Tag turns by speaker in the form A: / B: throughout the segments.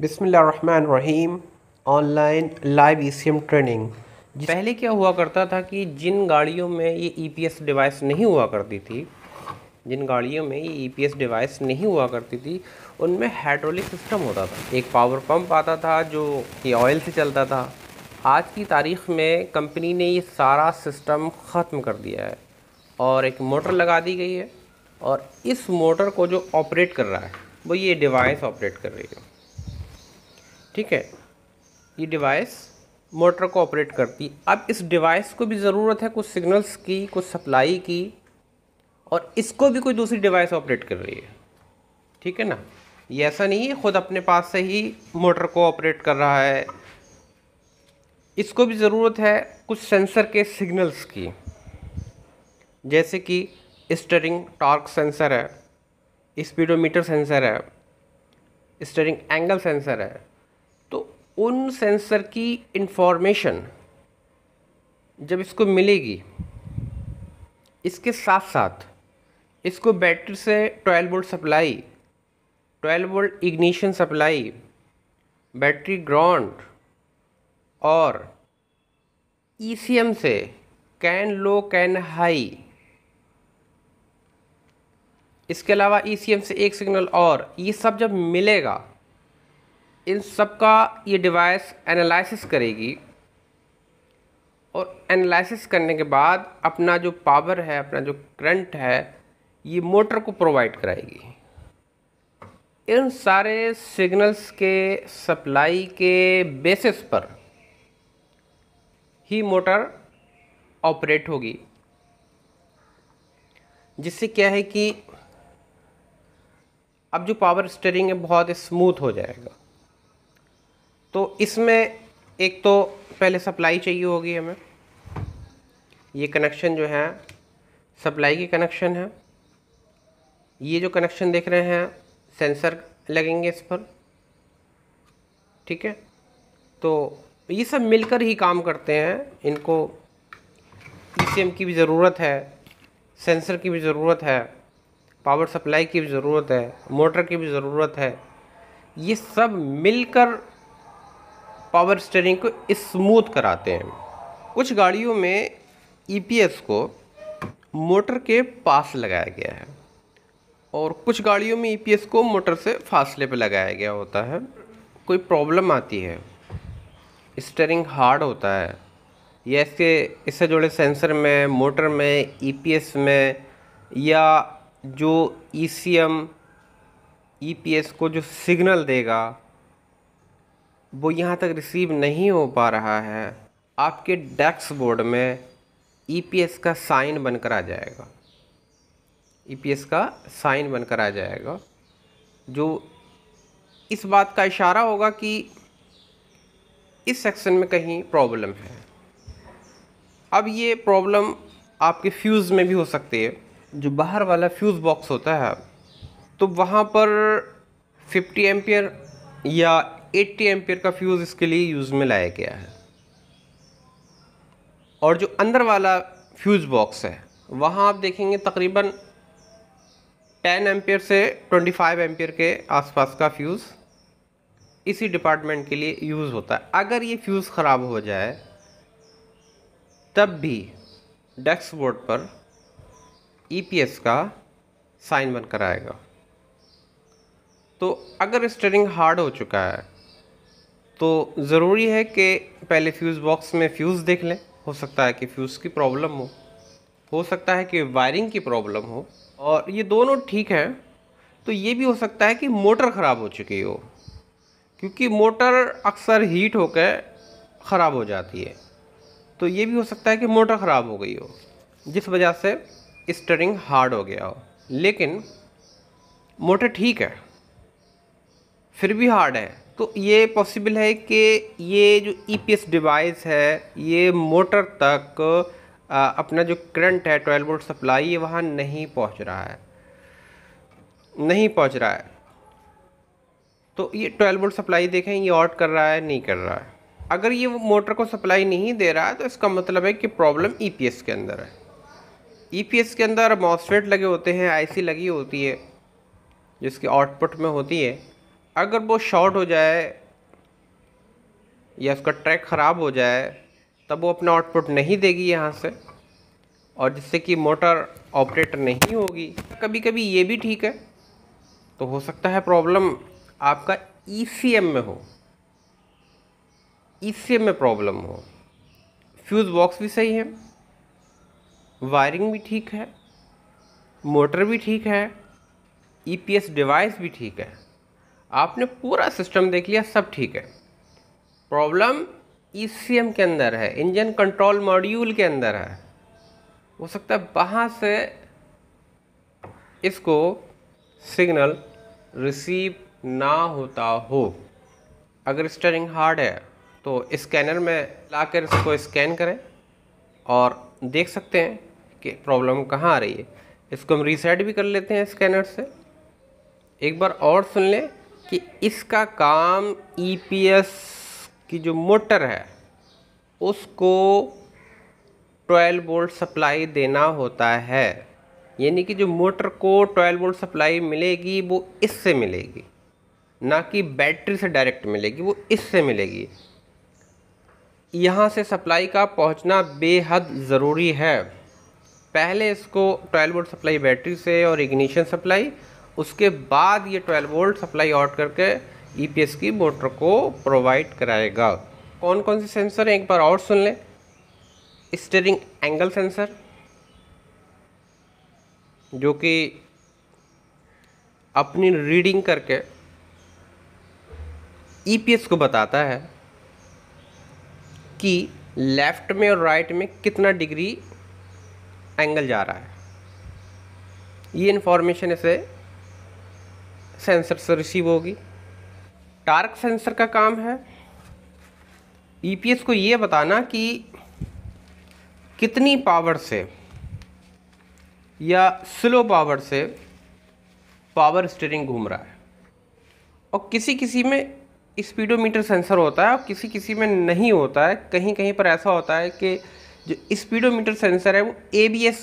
A: बिसमीम online live ई training पहले क्या हुआ करता था कि जिन गाड़ियों में ये ई e डिवाइस नहीं हुआ करती थी जिन गाड़ियों में ये ई e डिवाइस नहीं हुआ करती थी उनमें हाइड्रोलिक सिस्टम होता था एक पावर पंप आता था जो कि ऑयल से चलता था आज की तारीख में कंपनी ने ये सारा सिस्टम ख़त्म कर दिया है और एक मोटर लगा दी गई है और इस मोटर को जो ऑपरेट कर रहा है वो ये डिवाइस ऑपरेट कर रही है ठीक है ये डिवाइस मोटर को ऑपरेट करती अब इस डिवाइस को भी ज़रूरत है कुछ सिग्नल्स की कुछ सप्लाई की और इसको भी कोई दूसरी डिवाइस ऑपरेट कर रही है ठीक है ना ये ऐसा नहीं है ख़ुद अपने पास से ही मोटर को ऑपरेट कर रहा है इसको भी ज़रूरत है कुछ सेंसर के सिग्नल्स की जैसे कि स्टरिंग टॉर्क सेंसर है स्पीडोमीटर सेंसर है स्टरिंग एंगल सेंसर है तो उन सेंसर की इन्फॉर्मेशन जब इसको मिलेगी इसके साथ साथ इसको बैटरी से 12 volt supply 12 volt ignition supply battery ground और ई e से कैन लो कैन हाई इसके अलावा ई e से एक सिग्नल और ये सब जब मिलेगा इन सब का ये डिवाइस एनालिसिस करेगी और एनालिसिस करने के बाद अपना जो पावर है अपना जो करंट है ये मोटर को प्रोवाइड कराएगी इन सारे सिग्नल्स के सप्लाई के बेसिस पर ही मोटर ऑपरेट होगी जिससे क्या है कि अब जो पावर स्टेरिंग है बहुत स्मूथ हो जाएगा तो इसमें एक तो पहले सप्लाई चाहिए होगी हमें ये कनेक्शन जो है सप्लाई की कनेक्शन है ये जो कनेक्शन देख रहे हैं सेंसर लगेंगे इस पर ठीक है तो ये सब मिलकर ही काम करते हैं इनको ई e की भी ज़रूरत है सेंसर की भी ज़रूरत है पावर सप्लाई की भी ज़रूरत है मोटर की भी ज़रूरत है ये सब मिलकर पावर स्टेयरिंग को स्मूथ कराते हैं कुछ गाड़ियों में ईपीएस e को मोटर के पास लगाया गया है और कुछ गाड़ियों में ईपीएस e को मोटर से फासले पर लगाया गया होता है कोई प्रॉब्लम आती है स्टेयरिंग हार्ड होता है या इसके इससे जुड़े सेंसर में मोटर में ईपीएस e में या जो ईसीएम ईपीएस को जो सिग्नल देगा वो यहाँ तक रिसीव नहीं हो पा रहा है आपके डैक्स बोर्ड में ई e का साइन बनकर आ जाएगा ई e का साइन बनकर आ जाएगा जो इस बात का इशारा होगा कि इस सेक्शन में कहीं प्रॉब्लम है अब ये प्रॉब्लम आपके फ्यूज़ में भी हो सकती है जो बाहर वाला फ्यूज़ बॉक्स होता है तो वहाँ पर 50 एम्पियर या एट्टी एम्पियर का फ्यूज़ इसके लिए यूज़ में लाया गया है और जो अंदर वाला फ्यूज़ बॉक्स है वहाँ आप देखेंगे तकरीबन 10 एम्पियर से 25 एम्पियर के आसपास का फ्यूज़ इसी डिपार्टमेंट के लिए यूज़ होता है अगर ये फ्यूज़ ख़राब हो जाए तब भी डेस्क बोर्ड पर ई e का साइन बनकर आएगा तो अगर स्टेरिंग हार्ड हो चुका है तो ज़रूरी है कि पहले फ्यूज़ बॉक्स में फ्यूज़ देख लें हो सकता है कि फ्यूज़ की प्रॉब्लम हो हो सकता है कि वायरिंग की प्रॉब्लम हो और ये दोनों ठीक हैं तो ये भी हो सकता है कि मोटर ख़राब हो चुकी हो क्योंकि मोटर अक्सर हीट होकर ख़राब हो जाती है तो ये भी हो सकता है कि मोटर ख़राब हो गई हो जिस वजह से स्टरिंग हार्ड हो गया हो लेकिन मोटर ठीक है फिर भी हार्ड है तो ये पॉसिबल है कि ये जो ई e डिवाइस है ये मोटर तक आ, अपना जो करंट है ट्वेल्व वोल्ट सप्लाई ये वहाँ नहीं पहुँच रहा है नहीं पहुँच रहा है तो ये ट्वेल्व वोल्ट सप्लाई देखें ये ऑट कर रहा है नहीं कर रहा है अगर ये मोटर को सप्लाई नहीं दे रहा है तो इसका मतलब है कि प्रॉब्लम ई e के अंदर है ई e के अंदर मॉसफेट लगे होते हैं आईसी लगी होती है जिसके आउटपुट में होती है अगर वो शॉर्ट हो जाए या उसका ट्रैक ख़राब हो जाए तब वो अपना आउटपुट नहीं देगी यहाँ से और जिससे कि मोटर ऑपरेट नहीं होगी कभी कभी ये भी ठीक है तो हो सकता है प्रॉब्लम आपका ई में हो ई में प्रॉब्लम हो फ्यूज़ बॉक्स भी सही है वायरिंग भी ठीक है मोटर भी ठीक है ईपीएस डिवाइस भी ठीक है आपने पूरा सिस्टम देख लिया सब ठीक है प्रॉब्लम ई e के अंदर है इंजन कंट्रोल मॉड्यूल के अंदर है हो सकता है वहाँ से इसको सिग्नल रिसीव ना होता हो अगर स्टरिंग हार्ड है तो स्कैनर में लाकर इसको स्कैन करें और देख सकते हैं कि प्रॉब्लम कहाँ आ रही है इसको हम रीसेट भी कर लेते हैं स्कैनर से एक बार और सुन लें कि इसका काम ईपीएस e की जो मोटर है उसको 12 वोल्ट सप्लाई देना होता है यानी कि जो मोटर को 12 वोल्ट सप्लाई मिलेगी वो इससे मिलेगी ना कि बैटरी से डायरेक्ट मिलेगी वो इससे मिलेगी यहाँ से सप्लाई का पहुँचना बेहद ज़रूरी है पहले इसको 12 वोल्ट सप्लाई बैटरी से और इग्निशन सप्लाई उसके बाद ये 12 वोल्ट सप्लाई आउट करके ईपीएस e की मोटर को प्रोवाइड कराएगा कौन कौन से सेंसर हैं एक बार और सुन लें स्टेरिंग एंगल सेंसर जो कि अपनी रीडिंग करके ईपीएस e को बताता है कि लेफ़्ट में और राइट में कितना डिग्री एंगल जा रहा है ये इन्फॉर्मेशन इसे सेंसर से रिसीव होगी टार्क सेंसर का काम है ईपीएस e को ये बताना कि कितनी पावर से या स्लो पावर से पावर स्टीयरिंग घूम रहा है और किसी किसी में स्पीडोमीटर सेंसर होता है और किसी किसी में नहीं होता है कहीं कहीं पर ऐसा होता है कि जो स्पीडोमीटर सेंसर है वो एबीएस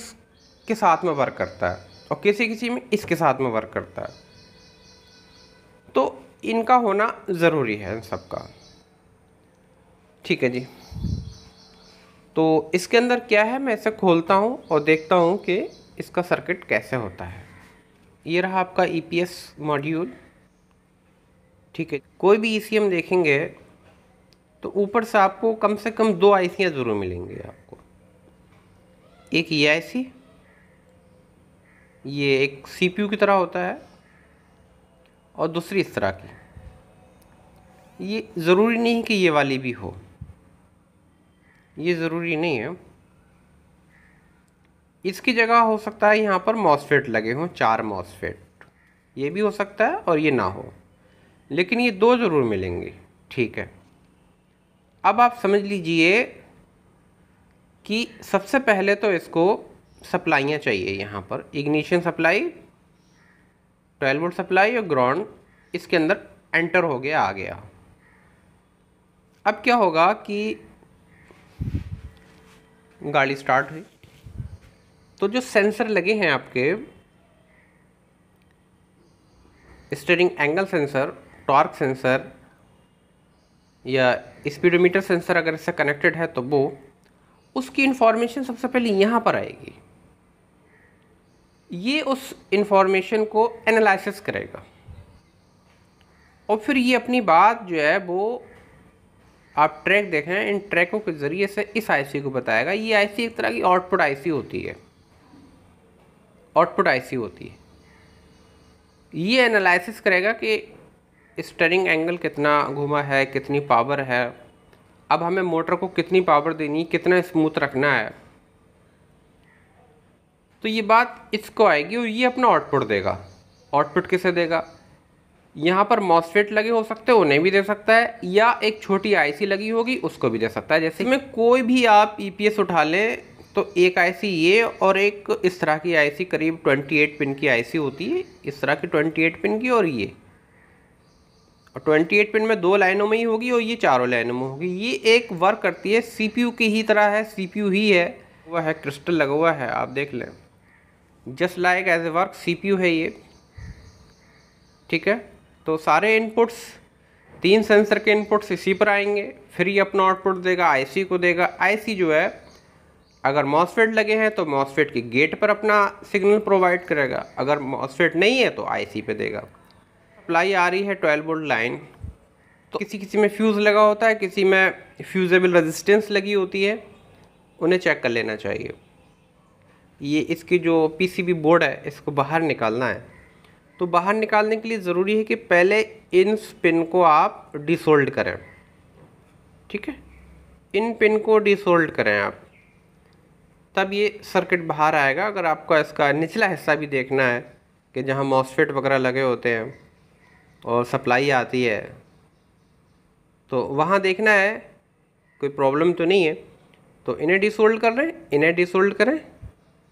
A: के साथ में वर्क करता है और किसी किसी में इसके साथ में वर्क करता है तो इनका होना ज़रूरी है सबका ठीक है जी तो इसके अंदर क्या है मैं इसे खोलता हूँ और देखता हूँ कि इसका सर्किट कैसे होता है ये रहा आपका ई e मॉड्यूल ठीक है कोई भी ई e देखेंगे तो ऊपर से आपको कम से कम दो आई ज़रूर मिलेंगी आपको एक ये e आई ये एक सीपीयू की तरह होता है और दूसरी इस तरह की ये ज़रूरी नहीं कि ये वाली भी हो ये ज़रूरी नहीं है इसकी जगह हो सकता है यहाँ पर मॉसफेट लगे हों चार मॉसफेट ये भी हो सकता है और ये ना हो लेकिन ये दो ज़रूर मिलेंगे ठीक है अब आप समझ लीजिए कि सबसे पहले तो इसको सप्लाइयाँ चाहिए यहाँ पर ignition supply twelve volt supply और ग्राउंड इसके अंदर एंटर हो गया आ गया अब क्या होगा कि गाड़ी स्टार्ट हुई तो जो सेंसर लगे हैं आपके steering angle sensor torque sensor या स्पीडोमीटर सेंसर अगर इससे कनेक्टेड है तो वो उसकी इन्फॉर्मेशन सबसे पहले यहाँ पर आएगी ये उस इंफॉर्मेशन को एनालिसिस करेगा और फिर ये अपनी बात जो है वो आप ट्रैक देखें इन ट्रैकों के ज़रिए से इस आईसी को बताएगा ये आईसी एक तरह की आउटपुट आईसी होती है आउटपुट आईसी होती है ये एनालिसिस करेगा कि स्टरिंग एंगल कितना घुमा है कितनी पावर है अब हमें मोटर को कितनी पावर देनी कितना स्मूथ रखना है तो ये बात इसको आएगी और ये अपना आउटपुट देगा आउटपुट किसे देगा यहाँ पर मॉसफेट लगे हो सकते हैं उन्हें भी दे सकता है या एक छोटी आईसी लगी होगी उसको भी दे सकता है जैसे इसमें कोई भी आप ईपीएस e उठा लें तो एक आईसी ये और एक इस तरह की आईसी करीब 28 पिन की आईसी होती है इस तरह की 28 पिन की और ये और 28 पिन में दो लाइनों में ही होगी और ये चारों लाइनों में होगी ये एक वर्क करती है सी की ही तरह है सी ही है वह है क्रिस्टल लगा हुआ है आप देख लें just like as a work CPU है ये ठीक है तो सारे इनपुट्स तीन सेंसर के इनपुट्स इसी पर आएंगे फिर ये अपना आउटपुट देगा आईसी को देगा आईसी जो है अगर मॉसफेट लगे हैं तो मॉसफेट के गेट पर अपना सिग्नल प्रोवाइड करेगा अगर मॉसफेट नहीं है तो आईसी पे देगा सप्लाई आ रही है 12 वोल्ट लाइन तो किसी किसी में फ्यूज़ लगा होता है किसी में फ्यूजेबल रजिस्टेंस लगी होती है उन्हें चेक कर लेना चाहिए ये इसकी जो पीसीबी बोर्ड है इसको बाहर निकालना है तो बाहर निकालने के लिए ज़रूरी है कि पहले इन पिन को आप डिसोल्ड करें ठीक है इन पिन को डिसोल्ड करें आप तब ये सर्किट बाहर आएगा अगर आपका इसका निचला हिस्सा भी देखना है कि जहाँ मॉसफेट वगैरह लगे होते हैं और सप्लाई आती है तो वहाँ देखना है कोई प्रॉब्लम तो नहीं है तो इन्हें डिसोल्ड कर लें इन्हें डिसोल्ड करें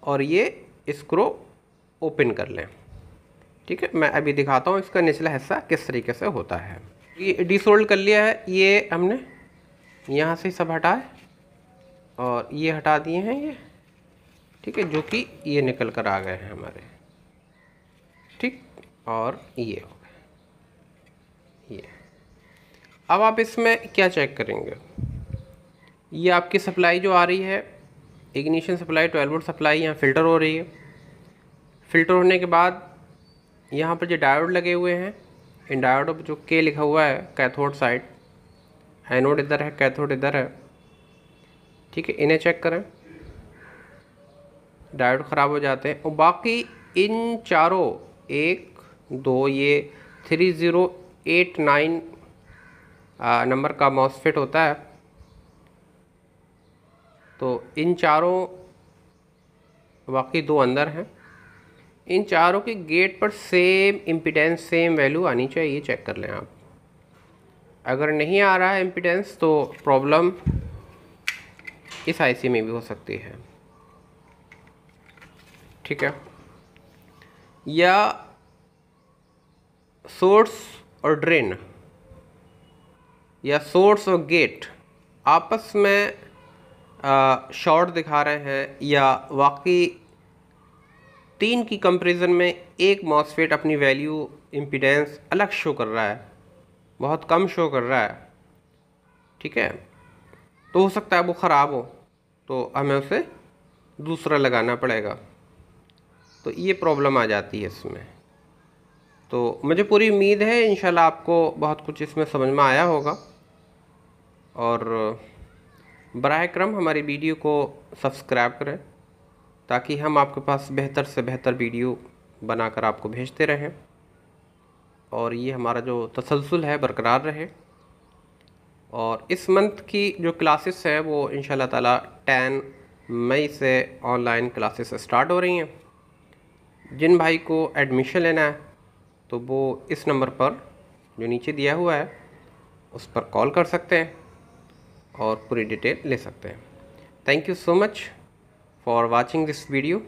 A: और ये इसक्रो ओपन कर लें ठीक है मैं अभी दिखाता हूँ इसका निचला हिस्सा किस तरीके से होता है ये डिसोल्ड कर लिया है ये हमने यहाँ से सब हटाए और ये हटा दिए हैं ये ठीक है जो कि ये निकल कर आ गए हैं हमारे ठीक और ये हो गए ये अब आप इसमें क्या चेक करेंगे ये आपकी सप्लाई जो आ रही है ignition supply twelve volt supply यहाँ फ़िल्टर हो रही है फ़िल्टर होने के बाद यहाँ पर जो डायोड लगे हुए हैं इन डायोड पर जो के लिखा हुआ है कैथोड साइड एनोड इधर है कैथोड इधर है ठीक है इन्हें चेक करें डायोड ख़राब हो जाते हैं और बाकी इन चारों एक दो ये three zero eight nine number का मॉसफेट होता है तो इन चारों बाकी दो अंदर हैं इन चारों के गेट पर सेम इम्पिटेंस सेम वैल्यू आनी चाहिए चेक कर लें आप अगर नहीं आ रहा है इम्पिटेंस तो प्रॉब्लम इस आईसी में भी हो सकती है ठीक है या सोर्स और ड्रेन या सोर्स और गेट आपस में शॉर्ट दिखा रहे हैं या वाकई तीन की कंपैरिजन में एक मॉसफेट अपनी वैल्यू इम्पिडेंस अलग शो कर रहा है बहुत कम शो कर रहा है ठीक है तो हो सकता है वो ख़राब हो तो हमें उसे दूसरा लगाना पड़ेगा तो ये प्रॉब्लम आ जाती है इसमें तो मुझे पूरी उम्मीद है इन आपको बहुत कुछ इसमें समझ में आया होगा और बर क्रम हमारी वीडियो को सब्सक्राइब करें ताकि हम आपके पास बेहतर से बेहतर वीडियो बनाकर आपको भेजते रहें और ये हमारा जो तसलसल है बरकरार रहे और इस मंथ की जो क्लासेस हैं वो इन शाह ताला टेन मई से ऑनलाइन क्लासेस स्टार्ट हो रही हैं जिन भाई को एडमिशन लेना है तो वो इस नंबर पर जो नीचे दिया हुआ है उस पर कॉल कर सकते हैं और पूरी डिटेल ले सकते हैं thank you so much for watching this video